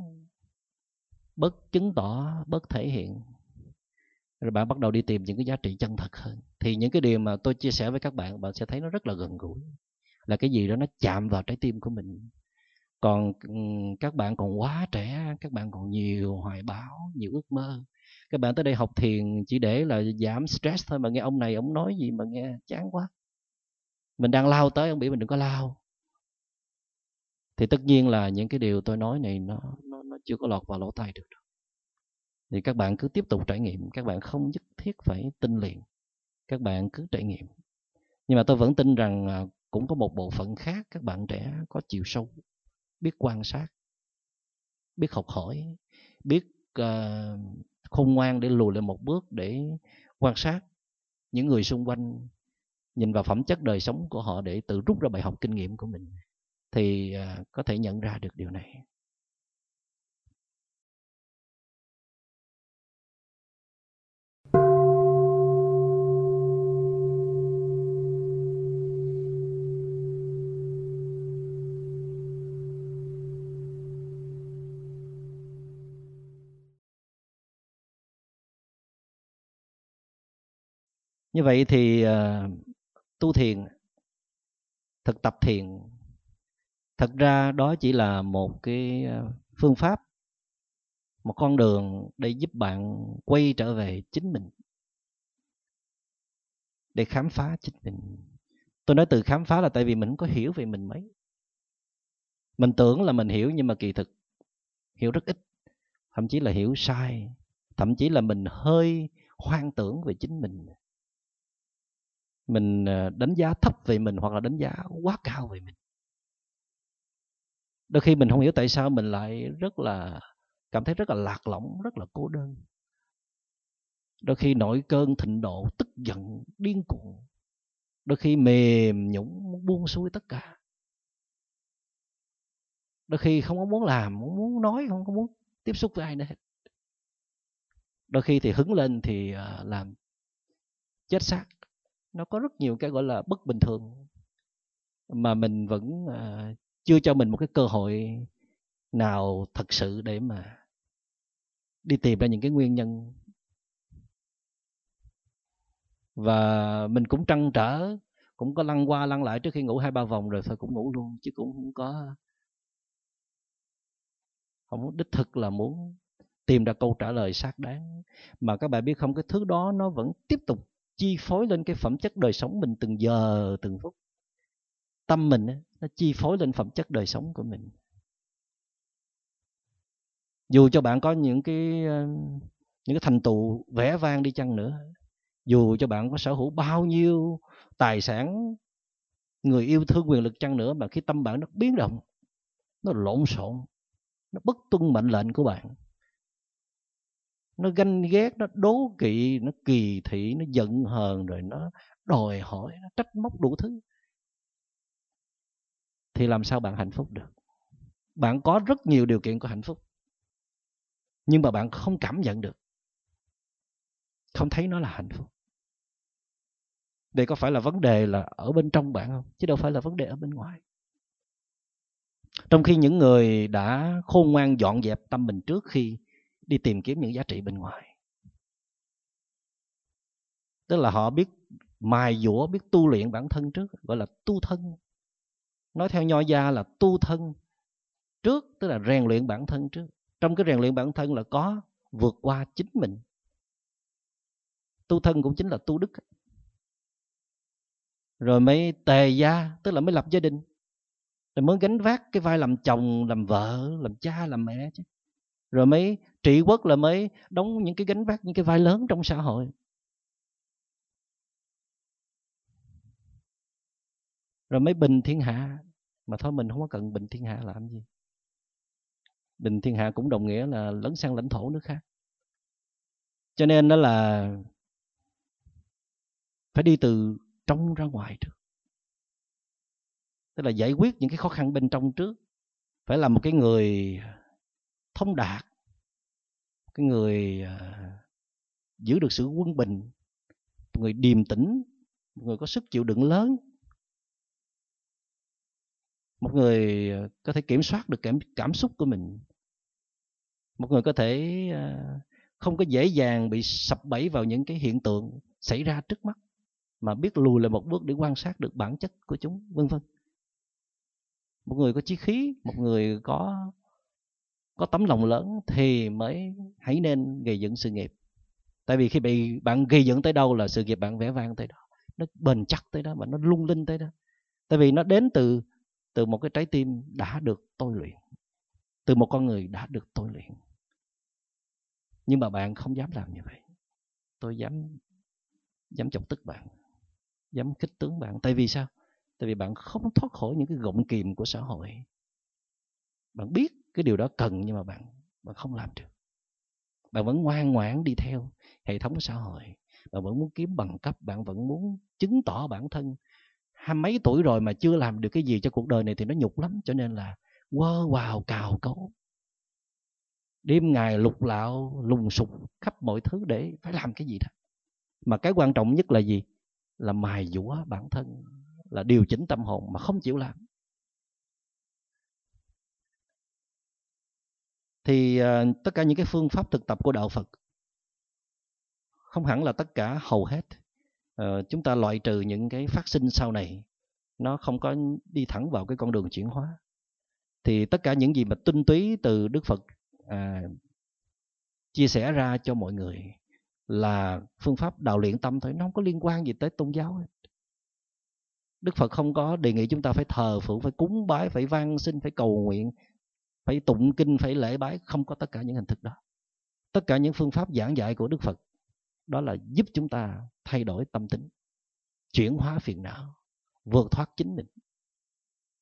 bớt chứng tỏ bớt thể hiện rồi bạn bắt đầu đi tìm những cái giá trị chân thật hơn thì những cái điều mà tôi chia sẻ với các bạn bạn sẽ thấy nó rất là gần gũi là cái gì đó nó chạm vào trái tim của mình còn các bạn còn quá trẻ các bạn còn nhiều hoài bão nhiều ước mơ các bạn tới đây học thiền chỉ để là giảm stress thôi mà nghe ông này ông nói gì mà nghe chán quá mình đang lao tới ông bị mình đừng có lao thì tất nhiên là những cái điều tôi nói này nó nó, nó chưa có lọt vào lỗ tai được thì các bạn cứ tiếp tục trải nghiệm các bạn không nhất thiết phải tin liền các bạn cứ trải nghiệm nhưng mà tôi vẫn tin rằng à, cũng có một bộ phận khác các bạn trẻ có chiều sâu biết quan sát biết học hỏi biết uh, khôn ngoan để lùi lại một bước để quan sát những người xung quanh nhìn vào phẩm chất đời sống của họ để tự rút ra bài học kinh nghiệm của mình thì à, có thể nhận ra được điều này như vậy thì uh, tu thiền thực tập thiền thật ra đó chỉ là một cái ờ, phương pháp một con đường để giúp bạn quay trở về chính mình để khám phá chính mình tôi nói từ khám phá là tại vì mình không có hiểu về mình mấy mình tưởng là mình hiểu nhưng mà kỳ thực hiểu rất ít thậm chí là hiểu sai thậm chí là mình hơi hoang tưởng về chính mình mình ờ, đánh giá thấp về mình hoặc là đánh giá quá cao về mình đôi khi mình không hiểu tại sao mình lại rất là cảm thấy rất là lạc lõng rất là cô đơn đôi khi nổi cơn thịnh nộ tức giận điên cuồng đôi khi mềm nhũng buông xuôi tất cả đôi khi không có muốn làm không muốn nói không có muốn tiếp xúc với ai nữa hết đôi khi thì hứng lên thì ờ, làm chết xác nó có rất nhiều cái gọi là bất bình thường mà mình vẫn uh, chưa cho mình một cái cơ hội nào thật sự để mà đi tìm ra những cái nguyên nhân và mình cũng trăn trở cũng có lăn qua lăn lại trước khi ngủ hai ba vòng rồi thôi cũng ngủ luôn chứ cũng không có không đích thực là muốn tìm ra câu trả lời xác đáng mà các bạn biết không cái thứ đó nó vẫn tiếp tục chi phối lên cái phẩm chất đời sống mình từng giờ từng phút tâm mình nó chi phối lên phẩm chất đời sống của mình dù cho bạn có những cái ờ, những cái thành tựu vẻ vang đi chăng nữa dù cho bạn có sở hữu bao nhiêu tài sản người yêu thương quyền lực chăng nữa mà khi tâm bạn nó biến động nó lộn xộn nó bất tuân mệnh lệnh của bạn nó ganh ghét nó đố kỵ nó kỳ thị nó giận hờn rồi nó đòi hỏi nó trách móc đủ thứ thì làm sao bạn hạnh phúc được bạn có rất nhiều điều kiện của hạnh phúc nhưng mà bạn không cảm nhận được không thấy nó là hạnh phúc đây có phải là vấn đề là ở bên trong bạn không chứ đâu phải là vấn đề ở bên ngoài trong khi những người đã khôn ngoan dọn dẹp tâm mình trước khi đi tìm kiếm những giá trị bên ngoài tức là họ biết mài dũa biết tu luyện bản thân trước gọi là tu thân nói theo nho gia là tu thân trước tức là rèn luyện bản thân trước trong cái rèn luyện bản thân là có vượt qua chính mình tu thân cũng chính là tu đức rồi mới tề gia tức là mới lập gia đình rồi mới gánh vác cái vai làm chồng làm vợ làm cha làm mẹ chứ rồi mới trị quốc là mới đóng những cái gánh vác những cái vai lớn trong xã hội rồi mới bình thiên hạ mà thôi mình không có cần bình thiên hạ làm gì bình thiên hạ cũng đồng nghĩa là lấn sang lãnh thổ nước khác cho nên đó là phải đi từ trong ra ngoài trước tức là giải quyết những cái khó khăn bên trong trước phải là một cái người thông đạt cái người à, giữ được sự quân bình một người điềm tĩnh một người có sức chịu đựng lớn một người à, có thể kiểm soát được cảm cảm xúc của mình một người có thể à, không có dễ dàng bị sập bẫy vào những cái hiện tượng xảy ra trước mắt mà biết lùi lại một bước để quan sát được bản chất của chúng vân vân một người có chí khí một người có có tấm lòng lớn thì mới hãy nên gây dựng sự nghiệp tại vì khi bị bạn gây dựng tới đâu là sự nghiệp bạn vẽ vang tới đó nó bền chắc tới đó và nó lung linh tới đó tại vì nó đến từ từ một cái trái tim đã được tôi luyện từ một con người đã được tôi luyện nhưng mà bạn không dám làm như vậy tôi dám dám chọc tức bạn dám kích tướng bạn tại vì sao tại vì bạn không thoát khỏi những cái gọng kìm của xã hội bạn biết cái điều đó cần nhưng mà bạn bạn không làm được bạn vẫn ngoan ngoãn đi theo hệ thống xã hội bạn vẫn muốn kiếm bằng cấp bạn vẫn muốn chứng tỏ bản thân hai mấy tuổi rồi mà chưa làm được cái gì cho cuộc đời này thì nó nhục lắm cho nên là quơ vào cào cấu đêm ngày lục lạo lùng sục khắp mọi thứ để phải làm cái gì đó mà cái quan trọng nhất là gì là mài dũa bản thân là điều chỉnh tâm hồn mà không chịu làm thì uh, tất cả những cái phương pháp thực tập của đạo phật không hẳn là tất cả hầu hết uh, chúng ta loại trừ những cái phát sinh sau này nó không có đi thẳng vào cái con đường chuyển hóa thì tất cả những gì mà tinh túy từ đức phật à, chia sẻ ra cho mọi người là phương pháp đào luyện tâm thôi nó không có liên quan gì tới tôn giáo hết đức phật không có đề nghị chúng ta phải thờ phượng phải cúng bái phải van xin phải cầu nguyện phải tụng kinh phải lễ bái không có tất cả những hình thức đó tất cả những phương pháp giảng dạy của đức phật đó là giúp chúng ta thay đổi tâm tính chuyển hóa phiền não vượt thoát chính mình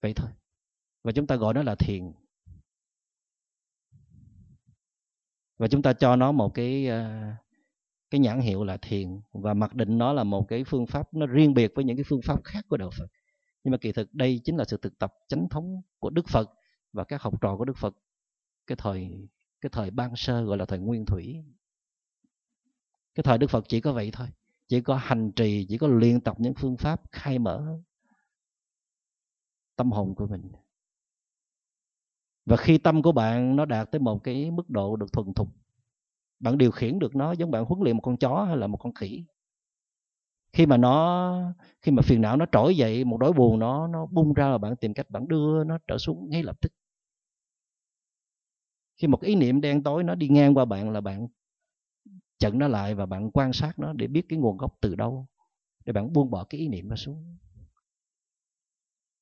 vậy thôi và chúng ta gọi nó là thiền và chúng ta cho nó một cái ờ, cái nhãn hiệu là thiền và mặc định nó là một cái phương pháp nó riêng biệt với những cái phương pháp khác của đạo Phật nhưng mà kỳ thực đây chính là sự thực tập chánh thống của Đức Phật và các học trò của Đức Phật cái thời cái thời ban sơ gọi là thời nguyên thủy cái thời Đức Phật chỉ có vậy thôi chỉ có hành trì chỉ có luyện tập những phương pháp khai mở tâm hồn của mình và khi tâm của bạn nó đạt tới một cái mức độ được thuần thục bạn điều khiển được nó giống bạn huấn luyện một con chó hay là một con khỉ khi mà nó khi mà phiền não nó trỗi dậy một nỗi buồn nó nó bung ra là bạn tìm cách bạn đưa nó trở xuống ngay lập tức khi một ý niệm đen tối nó đi ngang qua bạn là bạn chặn nó lại và bạn quan sát nó để biết cái nguồn gốc từ đâu để bạn buông bỏ cái ý niệm nó xuống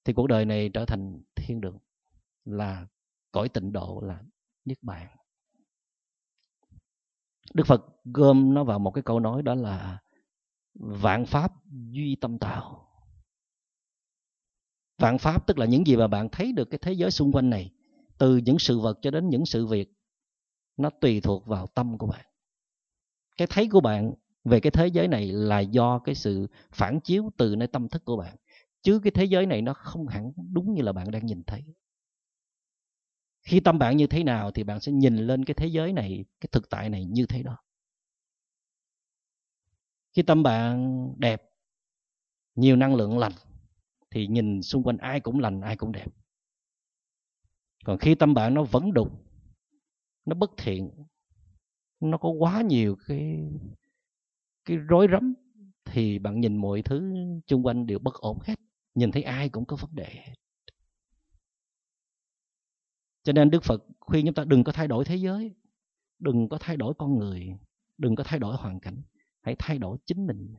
thì cuộc đời này trở thành thiên đường là cõi tịnh độ là niết bàn đức phật gom nó vào một cái câu nói đó là vạn pháp duy tâm tạo vạn pháp tức là những gì mà bạn thấy được cái thế giới xung quanh này từ những sự vật cho đến những sự việc nó tùy thuộc vào tâm của bạn cái thấy của bạn về cái thế giới này là do cái sự phản chiếu từ nơi tâm thức của bạn chứ cái thế giới này nó không hẳn đúng như là bạn đang nhìn thấy khi tâm bạn như thế nào thì bạn sẽ nhìn lên cái thế giới này cái thực tại này như thế đó khi tâm bạn đẹp nhiều năng lượng lành thì nhìn xung quanh ai cũng lành ai cũng đẹp còn khi tâm bạn nó vẫn đục nó bất thiện nó có quá nhiều cái cái rối rắm thì bạn nhìn mọi thứ xung quanh đều bất ổn hết nhìn thấy ai cũng có vấn đề cho nên đức phật khuyên chúng ta đừng có thay đổi thế giới đừng có thay đổi con người đừng có thay đổi hoàn cảnh hãy thay đổi chính mình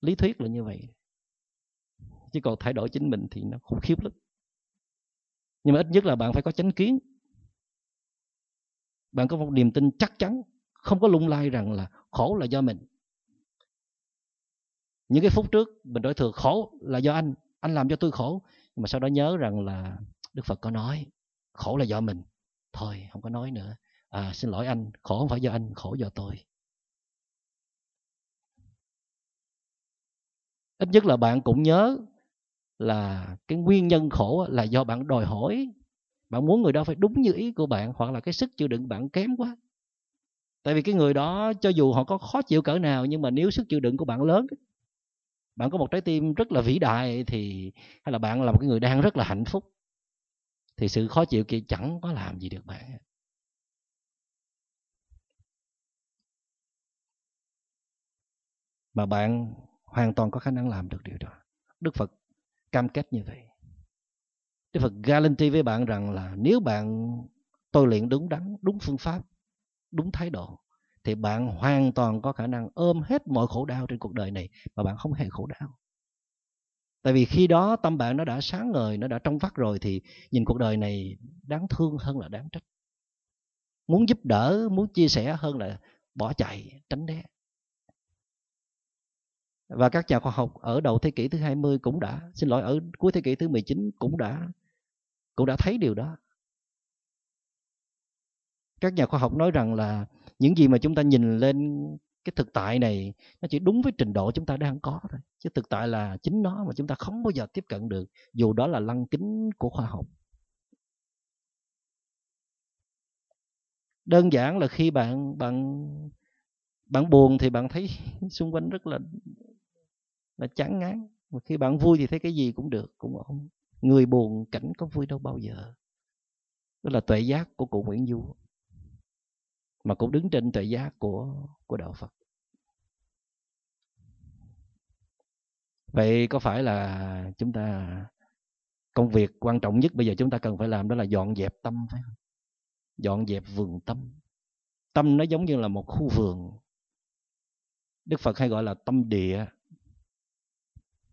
lý thuyết là như vậy chứ còn thay đổi chính mình thì nó khủng khiếp lắm nhưng mà ít nhất là bạn phải có chánh kiến bạn có một niềm tin chắc chắn không có lung lay rằng là khổ là do mình những cái phút trước mình đổi thừa khổ là do anh anh làm cho tôi khổ nhưng mà sau đó nhớ rằng là đức phật có nói khổ là do mình thôi không có nói nữa à xin lỗi anh khổ không phải do anh khổ do tôi ít nhất là bạn cũng nhớ là cái nguyên nhân khổ là do bạn đòi hỏi bạn muốn người đó phải đúng như ý của bạn hoặc là cái sức chịu đựng bạn kém quá tại vì cái người đó cho dù họ có khó chịu cỡ nào nhưng mà nếu sức chịu đựng của bạn lớn bạn có một trái tim rất là vĩ đại thì hay là bạn là một cái người đang rất là hạnh phúc thì sự khó chịu kia chẳng có làm gì được bạn mà bạn hoàn toàn có khả năng làm được điều đó đức phật cam kết như vậy Đức Phật ừ. guarantee với bạn rằng là nếu bạn tôi luyện đúng đắn, đúng phương pháp, đúng thái độ thì bạn hoàn toàn có khả năng ôm hết mọi khổ đau trên cuộc đời này mà bạn không hề khổ đau. Tại vì khi đó tâm bạn nó đã sáng ngời, nó đã trong vắt rồi thì nhìn cuộc đời này đáng thương hơn là đáng trách. Muốn giúp đỡ, muốn chia sẻ hơn là bỏ chạy, tránh né và các nhà khoa học ở đầu thế kỷ thứ 20 cũng đã xin lỗi ở cuối thế kỷ thứ 19 cũng đã cũng đã thấy điều đó các nhà khoa học nói rằng là những gì mà chúng ta nhìn lên cái thực tại này nó chỉ đúng với trình độ chúng ta đang có thôi chứ thực tại là chính nó mà chúng ta không bao giờ tiếp cận được dù đó là lăng kính của khoa học đơn giản là khi bạn bạn bạn buồn thì bạn thấy xung quanh rất là nó chán ngán mà khi bạn vui thì thấy cái gì cũng được cũng ổn người buồn cảnh có vui đâu bao giờ đó là tuệ giác của cụ Nguyễn Du mà cũng đứng trên tuệ giác của của đạo Phật vậy có phải là chúng ta công việc quan trọng nhất bây giờ chúng ta cần phải làm đó là dọn dẹp tâm phải không dọn dẹp vườn tâm tâm nó giống như là một khu vườn Đức Phật hay gọi là tâm địa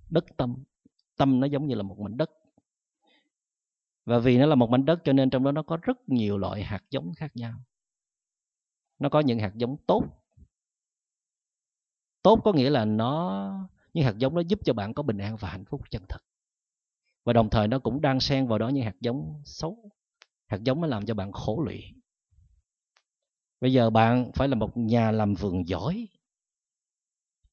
đất tâm tâm nó giống như là một mảnh đất và vì nó là một mảnh đất cho nên trong đó nó có rất nhiều loại hạt giống khác nhau nó có những hạt giống tốt tốt có nghĩa là nó những hạt giống nó giúp cho bạn có bình an và hạnh phúc chân thật và đồng thời nó cũng đang xen vào đó những hạt giống xấu hạt giống nó làm cho bạn khổ lụy bây giờ bạn phải là một nhà làm vườn giỏi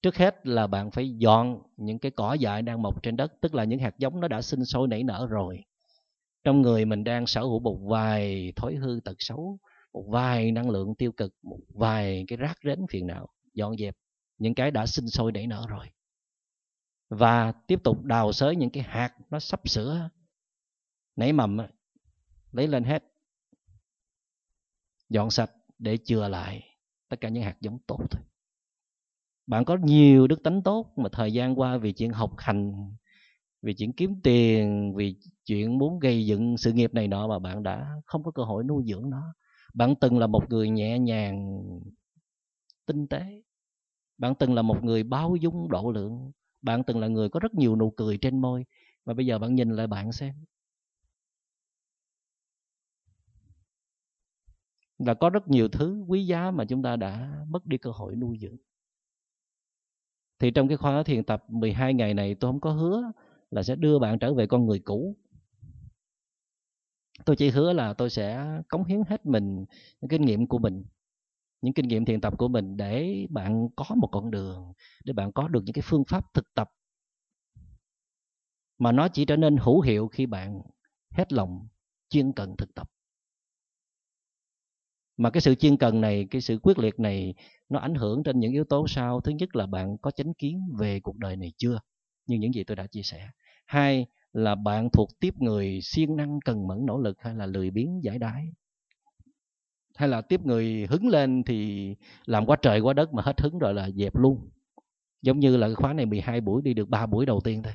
trước hết là bạn phải dọn những cái cỏ dại đang mọc trên đất tức là những hạt giống nó đã sinh sôi nảy nở rồi trong người mình đang sở hữu một vài thói hư tật xấu một vài năng lượng tiêu cực một vài cái rác rến phiền não dọn dẹp những cái đã sinh sôi nảy nở rồi và tiếp tục đào xới những cái hạt nó sắp sửa nảy mầm lấy lên hết dọn sạch để chừa lại tất cả những hạt giống tốt thôi bạn có nhiều đức tánh tốt mà thời gian qua vì chuyện học hành vì chuyện kiếm tiền vì chuyện muốn gây dựng sự nghiệp này nọ mà bạn đã không có cơ hội nuôi dưỡng nó bạn từng là một người nhẹ nhàng tinh tế bạn từng là một người bao dung độ lượng bạn từng là người có rất nhiều nụ cười trên môi và bây giờ bạn nhìn lại bạn xem là có rất nhiều thứ quý giá mà chúng ta đã mất đi cơ hội nuôi dưỡng thì trong cái khóa thiền tập 12 ngày này tôi không có hứa là sẽ đưa bạn trở về con người cũ tôi chỉ hứa là tôi sẽ cống hiến hết mình những kinh nghiệm của mình những kinh nghiệm thiền tập của mình để bạn có một con đường để bạn có được những cái phương pháp thực tập mà nó chỉ trở nên hữu hiệu khi bạn hết lòng chuyên cần thực tập mà cái sự chuyên cần này cái sự quyết liệt này nó ảnh hưởng trên những yếu tố sau thứ nhất là bạn có chánh kiến về cuộc đời này chưa như những gì tôi đã chia sẻ hai là bạn thuộc tiếp người siêng năng cần mẫn nỗ lực hay là lười biếng giải đái hay là tiếp người hứng lên thì làm quá trời quá đất mà hết hứng rồi là dẹp luôn giống như là cái khóa này 12 buổi đi được 3 buổi đầu tiên thôi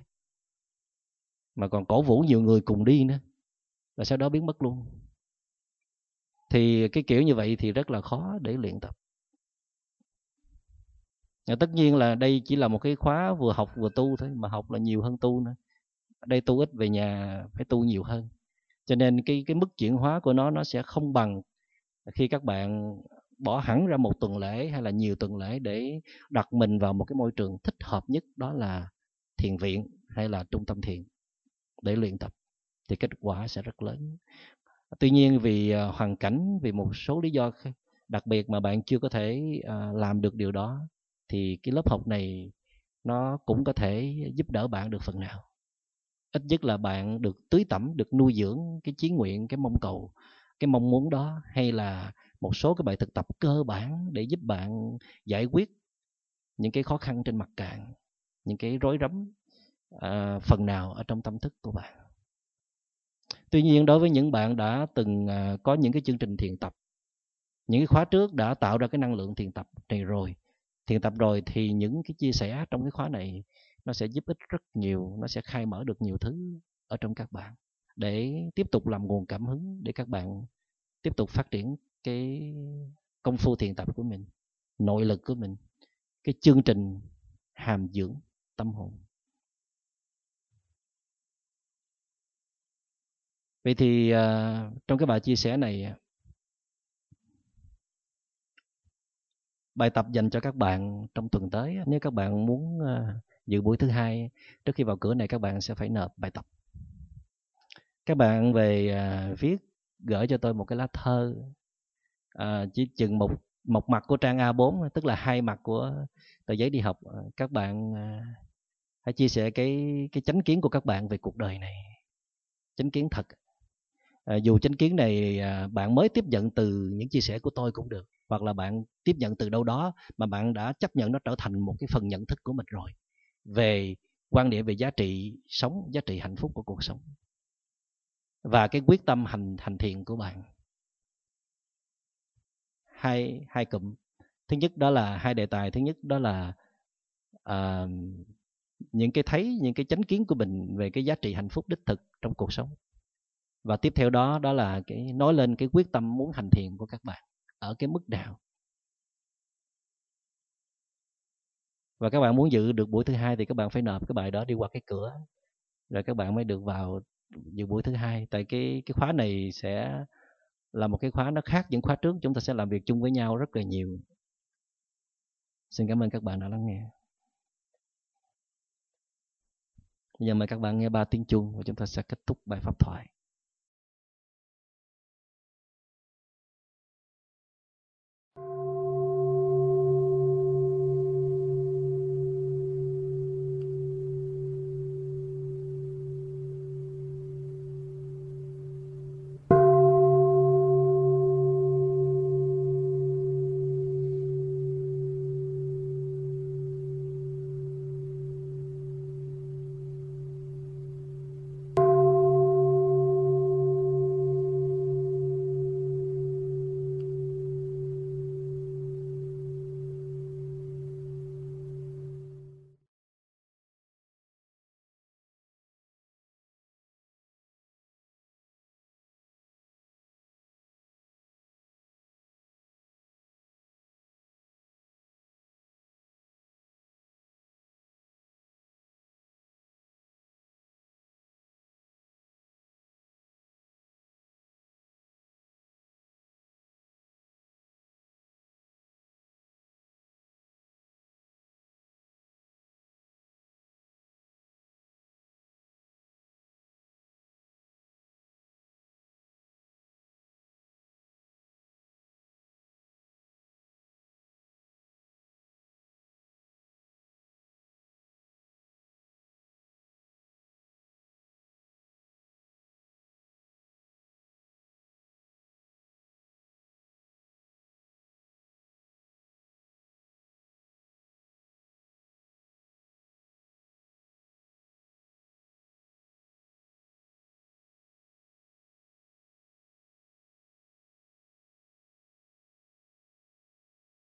mà còn cổ vũ nhiều người cùng đi nữa và sau đó biến mất luôn thì cái kiểu như vậy thì rất là khó để luyện tập và tất nhiên là đây chỉ là một cái khóa vừa học vừa tu thôi mà học là nhiều hơn tu nữa đây tu ít về nhà phải tu nhiều hơn cho nên cái cái mức chuyển hóa của nó nó sẽ không bằng khi các bạn bỏ hẳn ra một tuần lễ hay là nhiều tuần lễ để đặt mình vào một cái môi trường thích hợp nhất đó là thiền viện hay là trung tâm thiền để luyện tập thì kết quả sẽ rất lớn tuy nhiên vì ờ, hoàn cảnh vì một số lý do đặc biệt mà bạn chưa có thể ờ, làm được điều đó thì cái lớp học này nó cũng có thể giúp đỡ bạn được phần nào ít nhất là bạn được tưới tẩm được nuôi dưỡng cái chí nguyện cái mong cầu cái mong muốn đó hay là một số cái bài thực tập cơ bản để giúp bạn giải quyết những cái khó khăn trên mặt cạn những cái rối rắm à, phần nào ở trong tâm thức của bạn tuy nhiên đối với những bạn đã từng à, có những cái chương trình thiền tập những cái khóa trước đã tạo ra cái năng lượng thiền tập này rồi thiền tập rồi thì những cái chia sẻ trong cái khóa này nó sẽ giúp ích rất nhiều nó sẽ khai mở được nhiều thứ ở trong các bạn để tiếp tục làm nguồn cảm hứng để các bạn tiếp tục phát triển cái công phu thiền tập của mình nội lực của mình cái chương trình hàm dưỡng tâm hồn vậy thì à, trong cái bài chia sẻ này à, bài tập dành cho các bạn trong tuần tới à, nếu các bạn muốn dự buổi thứ hai trước khi vào cửa này các bạn sẽ phải nộp bài tập các bạn về viết gửi cho tôi một cái lá thơ chỉ chừng một một mặt của trang A4 tức là hai mặt của tờ giấy đi học các bạn hãy chia sẻ cái cái chánh kiến của các bạn về cuộc đời này chánh kiến thật Ờ, dù chánh kiến này à, bạn mới tiếp nhận từ những chia sẻ của tôi cũng được hoặc là bạn tiếp nhận từ đâu đó mà bạn đã chấp nhận nó trở thành một cái phần nhận thức của mình rồi về quan điểm về giá trị sống giá trị hạnh phúc của cuộc sống và cái quyết tâm hành hành thiện của bạn hai hai cụm thứ nhất đó là hai đề tài thứ nhất đó là uh, những cái thấy những cái chánh kiến của mình về cái giá trị hạnh phúc đích thực trong cuộc sống và tiếp theo đó đó là cái nói lên cái quyết tâm muốn hành thiện của các bạn ở cái mức nào và các bạn muốn dự được buổi thứ hai thì các bạn phải nộp cái bài đó đi qua cái cửa rồi các bạn mới được vào dự buổi thứ hai tại cái cái khóa này sẽ là một cái khóa nó khác những khóa trước chúng ta sẽ làm việc chung với nhau rất là nhiều xin cảm ơn các bạn đã lắng nghe giờ mời các bạn nghe ba tiếng chuông và chúng ta sẽ kết thúc bài pháp thoại